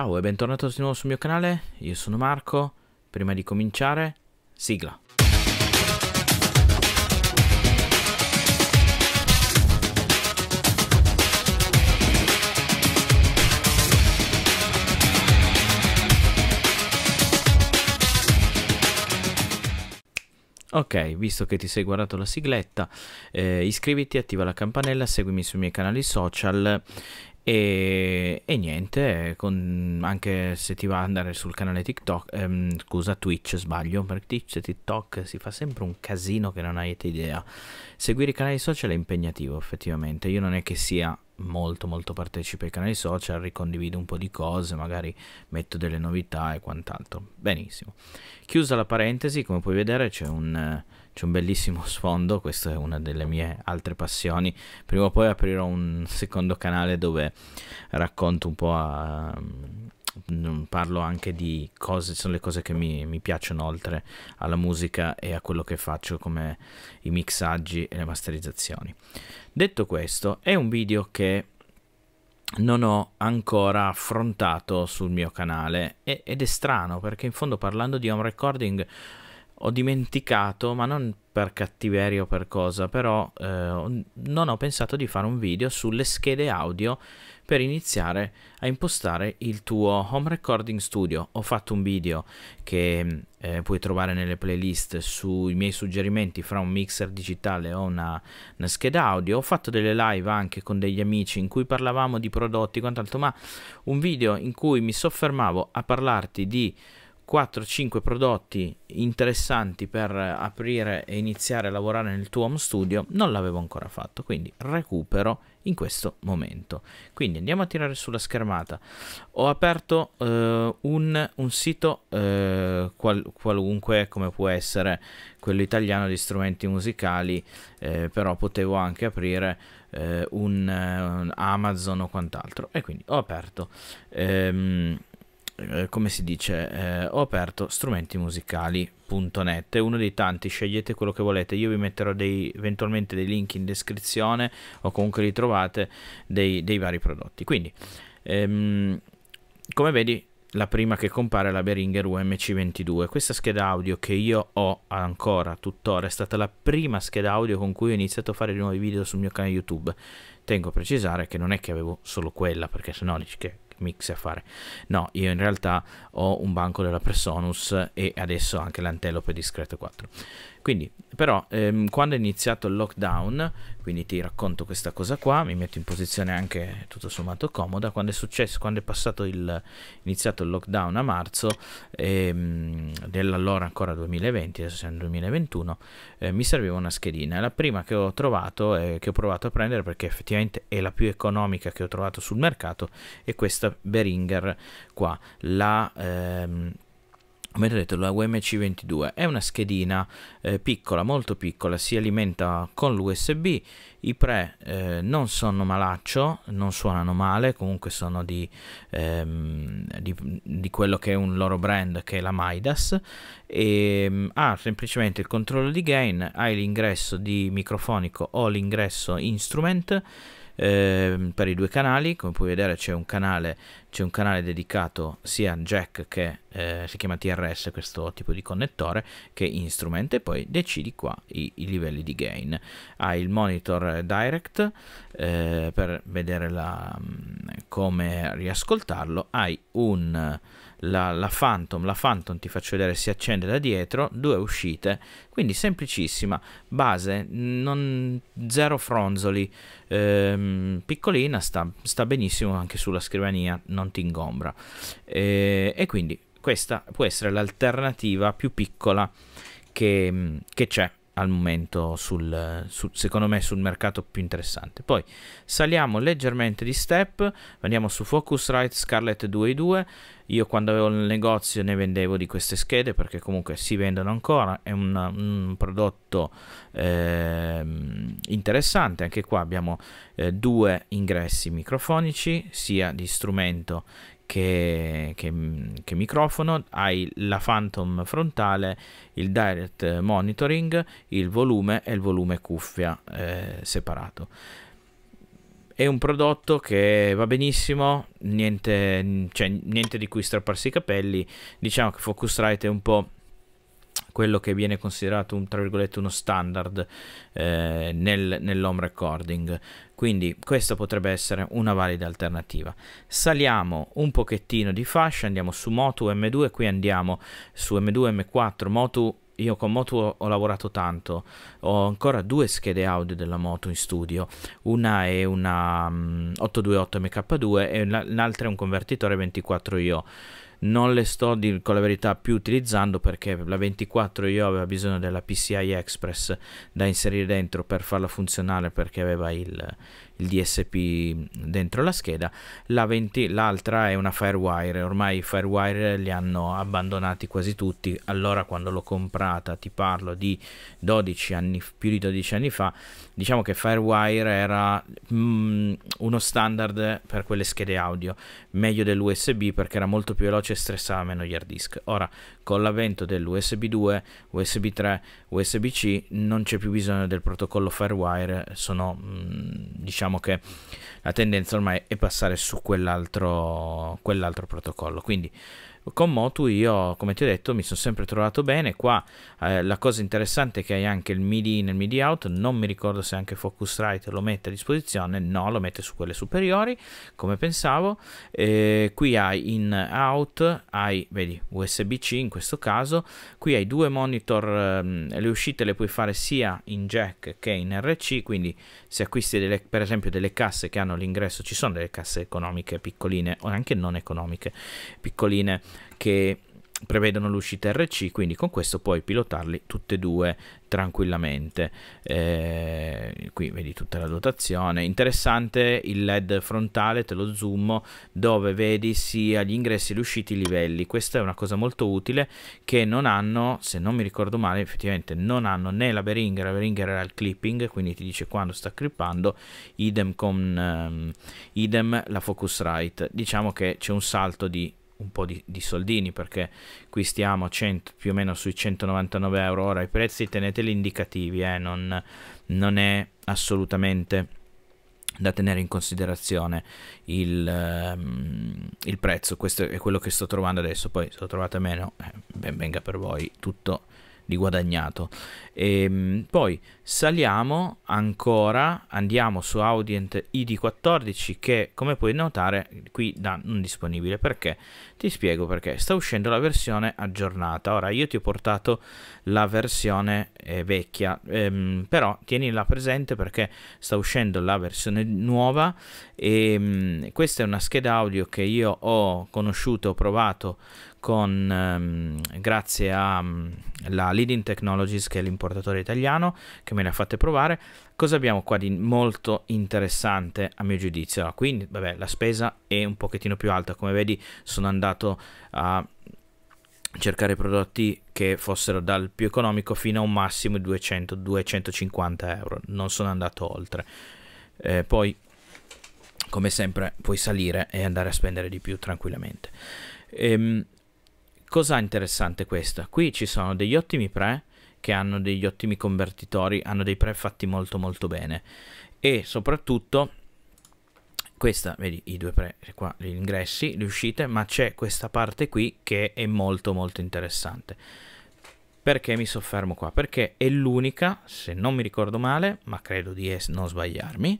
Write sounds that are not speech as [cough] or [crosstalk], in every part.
Ciao e bentornato di nuovo sul mio canale, io sono Marco, prima di cominciare, sigla. Ok, visto che ti sei guardato la sigletta, eh, iscriviti, attiva la campanella, seguimi sui miei canali social e, e niente, con, anche se ti va ad andare sul canale TikTok, ehm, scusa Twitch sbaglio, perché Twitch e TikTok si fa sempre un casino che non avete idea. Seguire i canali social è impegnativo effettivamente, io non è che sia molto molto partecipe ai canali social, ricondivido un po' di cose, magari metto delle novità e quant'altro. Benissimo. Chiusa la parentesi, come puoi vedere c'è un, c'è un bellissimo [laughs] sfondo, questa è una delle mie altre passioni. Prima o poi aprirò un secondo canale dove racconto un po' a, parlo anche di cose, sono le cose che mi, mi, piacciono oltre alla musica e a quello che faccio come i mixaggi e le masterizzazioni. Detto questo, è un video che non ho ancora affrontato sul mio canale e, ed è strano perché in fondo parlando di home recording ho dimenticato, ma non per cattiveria o per cosa, però eh, non ho pensato di fare un video sulle schede audio per iniziare a impostare il tuo home recording studio. Ho fatto un video che eh, puoi trovare nelle playlist sui miei suggerimenti fra un mixer digitale o una, una, scheda audio. Ho fatto delle live anche con degli amici in cui parlavamo di prodotti, e quant'altro, ma un video in cui mi soffermavo a parlarti di 4-5 prodotti interessanti per aprire e iniziare a lavorare nel tuo home studio, non l'avevo ancora fatto, quindi recupero in questo momento. Quindi andiamo a tirare sulla schermata. Ho aperto eh, un, un, sito eh, qual, qualunque, come può essere quello italiano di strumenti musicali, eh, però potevo anche aprire eh, un, un, eh, Amazon o quant'altro. E quindi ho aperto. Ehm, eh, come si dice, eh, ho aperto strumentimusicali.net, è uno dei tanti, scegliete quello che volete, io vi metterò dei, eventualmente dei link in descrizione o comunque li trovate dei, dei vari prodotti. Quindi, ehm, come vedi, la prima che compare è la Behringer UMC22. Questa scheda audio che io ho ancora tuttora è stata la prima scheda audio con cui ho iniziato a fare di nuovi video sul mio canale YouTube. Tengo a precisare che non è che avevo solo quella, perché sennò dici che mix a fare. No, io in realtà ho un banco della Presonus e adesso anche l'antelope di 4. Quindi, però, ehm, quando è iniziato il lockdown, quindi ti racconto questa cosa qua, mi metto in posizione anche tutto sommato comoda, quando è successo, quando è passato il, iniziato il lockdown a marzo, ehm, dell'allora ancora 2020, adesso siamo nel 2021, eh, mi serviva una schedina. La prima che ho trovato, eh, che ho provato a prendere perché effettivamente è la più economica che ho trovato sul mercato, è questa Beringer qua, la... Ehm, come vedete la UMC22 è una schedina eh, piccola, molto piccola, si alimenta con l'USB, i pre eh, non sono malaccio, non suonano male, comunque sono di, ehm, di, di, quello che è un loro brand che è la Midas, e, ehm, ha semplicemente il controllo di gain, hai l'ingresso di microfonico o l'ingresso instrument, eh, per i due canali come puoi vedere c'è un canale c'è un canale dedicato sia a jack che eh, si chiama TRS questo tipo di connettore che instrument e poi decidi qua i, i livelli di gain hai il monitor direct eh, per vedere la, mm, come riascoltarlo hai un la, la, Phantom, la Phantom ti faccio vedere si accende da dietro, due uscite, quindi semplicissima, base, non, zero fronzoli, ehm, piccolina, sta, sta, benissimo anche sulla scrivania, non ti ingombra e, e quindi questa può essere l'alternativa più piccola che c'è al momento sul, su, secondo me sul mercato più interessante poi saliamo leggermente di step andiamo su Focusrite Scarlett 2i2. io quando avevo il negozio ne vendevo di queste schede perché comunque si vendono ancora è un, un prodotto eh, interessante anche qua abbiamo eh, due ingressi microfonici sia di strumento che, che, mm, che, microfono, hai la phantom frontale, il direct monitoring, il volume e il volume cuffia eh, separato. È un prodotto che va benissimo, niente, cioè, niente di cui strapparsi i capelli, diciamo che Focusrite è un po' quello che viene considerato un, tra virgolette uno standard eh, nel, nell'home recording quindi questa potrebbe essere una valida alternativa saliamo un pochettino di fascia andiamo su Moto M2 qui andiamo su M2 M4 Moto. io con Moto ho lavorato tanto, ho ancora due schede audio della Moto in studio, una è una 828 mm, MK2 e l'altra è un convertitore 24 IO non le sto dir, con la verità più utilizzando perché la 24 io aveva bisogno della PCI Express da inserire dentro per farla funzionare perché aveva il, il DSP dentro la scheda, La 20, l'altra è una Firewire, ormai i Firewire li hanno abbandonati quasi tutti, allora quando l'ho comprata, ti parlo di 12 anni, più di 12 anni fa, diciamo che Firewire era mm, uno standard per quelle schede audio, meglio dell'USB perché era molto più veloce e stressava meno gli hard disk. Ora, con l'avvento dell'USB 2, USB 3, USB-C, non c'è più bisogno del protocollo Firewire, sono mm, diciamo diciamo che la tendenza ormai è passare su quell'altro, quell'altro protocollo. Quindi con Motu io, come ti ho detto, mi sono sempre trovato bene. Qua eh, la cosa interessante è che hai anche il MIDI in e il MIDI out. Non mi ricordo se anche Focusrite lo mette a disposizione. No, lo mette su quelle superiori, come pensavo. Eh, qui hai in out, hai vedi, USB-C in questo caso. Qui hai due monitor, ehm, le uscite le puoi fare sia in jack che in RC. Quindi se acquisti delle, per esempio delle casse che hanno l'ingresso, ci sono delle casse economiche piccoline o anche non economiche piccoline che prevedono l'uscita RC, quindi con questo puoi pilotarli tutti e due tranquillamente. Eh, qui vedi tutta la dotazione. Interessante il LED frontale, te lo zoom, dove vedi sia gli ingressi, e gli usciti, i livelli. Questa è una cosa molto utile che non hanno, se non mi ricordo male, effettivamente non hanno né la Beringer, la Beringer era il clipping, quindi ti dice quando sta clippando, idem con um, idem la Focusrite. Diciamo che c'è un salto di un po' di, di, soldini perché qui stiamo 100, più o meno sui 199 euro ora i prezzi teneteli indicativi eh, non, non, è assolutamente da tenere in considerazione il, ehm, il, prezzo questo è quello che sto trovando adesso poi se lo trovate meno eh, ben venga per voi tutto di guadagnato. E, ehm, poi saliamo ancora, andiamo su Audient ID14 che come puoi notare qui da non disponibile perché ti spiego perché sta uscendo la versione aggiornata. Ora io ti ho portato la versione eh, vecchia, ehm, però tienila presente perché sta uscendo la versione nuova e ehm, questa è una scheda audio che io ho conosciuto, ho provato con, um, grazie alla mm, Leading Technologies che è l'importatore italiano che me le ha fatte provare. Cosa abbiamo qua di molto interessante a mio giudizio? Allora, ah, quindi vabbè, la spesa è un pochettino più alta, come vedi sono andato a cercare prodotti che fossero dal più economico fino a un massimo di 200-250 euro, non sono andato oltre. Eh, poi come sempre puoi salire e andare a spendere di più tranquillamente. Ehm, Cos'ha interessante questa? Qui ci sono degli ottimi pre che hanno degli ottimi convertitori, hanno dei pre fatti molto molto bene e soprattutto questa, vedi i due pre qua, gli ingressi, le uscite, ma c'è questa parte qui che è molto molto interessante. Perché mi soffermo qua? Perché è l'unica, se non mi ricordo male, ma credo di non sbagliarmi,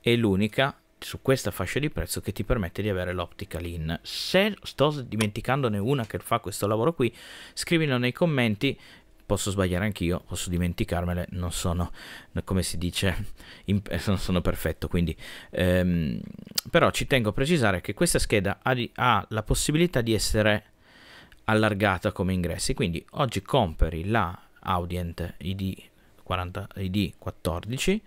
è l'unica su questa fascia di prezzo che ti permette di avere l'optical in. Se sto dimenticandone una che fa questo lavoro qui, scrivilo nei commenti. Posso sbagliare anch'io, posso dimenticarmele, non sono, come si dice, in, eh, non sono perfetto, quindi... Ehm, però ci tengo a precisare che questa scheda ha, ha la possibilità di essere allargata come ingressi, quindi oggi compri la Audient ID 40 ID 14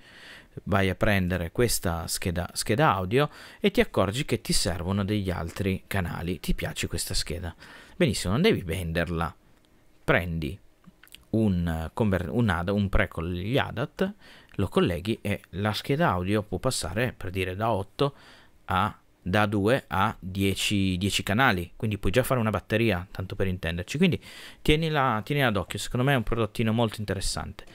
vai a prendere questa scheda, scheda audio e ti accorgi che ti servono degli altri canali ti piace questa scheda benissimo non devi venderla prendi un, un, ADA, un pre con gli ADAT lo colleghi e la scheda audio può passare per dire da 8 a da 2 a 10, 10, canali, quindi puoi già fare una batteria, tanto per intenderci. Quindi tienila, tienila d'occhio, secondo me è un prodottino molto interessante.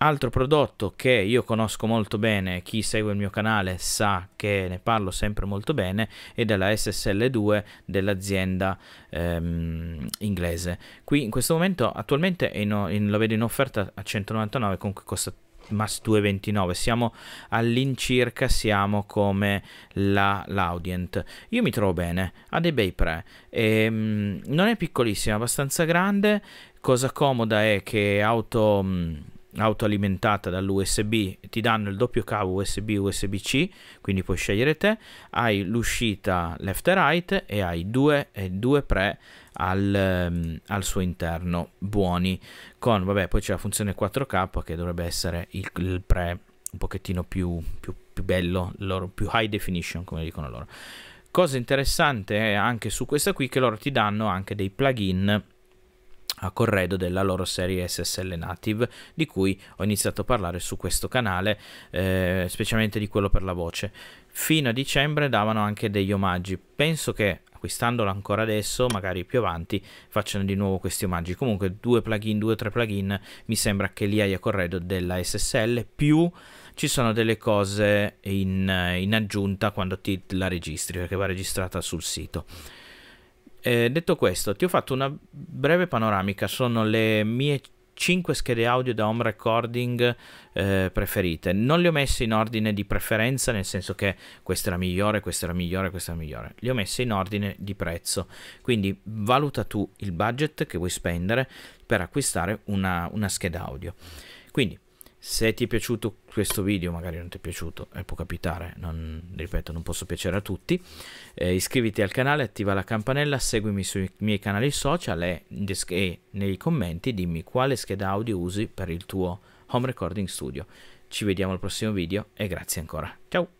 Altro prodotto che io conosco molto bene, chi segue il mio canale sa che ne parlo sempre molto bene, è della SSL2 dell'azienda ehm, inglese. Qui in questo momento attualmente in, in, lo vedo in offerta a 199, comunque costa mas 2,29 siamo all'incirca siamo come la, l'audient io mi trovo bene ha dei bei pre ehm, non è piccolissima abbastanza grande cosa comoda è che auto mh, autoalimentata dall'USB, ti danno il doppio cavo USB USB-C, quindi puoi scegliere te, hai l'uscita left e right e hai due, e due pre al, ehm, al, suo interno buoni con vabbè poi c'è la funzione 4K che dovrebbe essere il, il pre un pochettino più, più, più bello, loro, più high definition come dicono loro. Cosa interessante è anche su questa qui che loro ti danno anche dei plugin a corredo della loro serie SSL Native di cui ho iniziato a parlare su questo canale, eh, specialmente di quello per la voce. Fino a dicembre davano anche degli omaggi, penso che acquistandolo ancora adesso, magari più avanti facciano di nuovo questi omaggi. Comunque due plugin, due o tre plugin, mi sembra che li hai a corredo della SSL, più ci sono delle cose in, in aggiunta quando ti la registri, perché va registrata sul sito. Eh, detto questo, ti ho fatto una breve panoramica, sono le mie 5 schede audio da home recording eh, preferite. Non le ho messe in ordine di preferenza, nel senso che questa è la migliore, questa è la migliore, questa è la migliore. Le ho messe in ordine di prezzo. Quindi valuta tu il budget che vuoi spendere per acquistare una, una scheda audio. Quindi se ti è piaciuto questo video, magari non ti è piaciuto, eh, può capitare, non, ripeto, non posso piacere a tutti. Eh, iscriviti al canale, attiva la campanella, seguimi sui miei canali social e, e nei commenti dimmi quale scheda audio usi per il tuo home recording studio. Ci vediamo al prossimo video e grazie ancora. Ciao!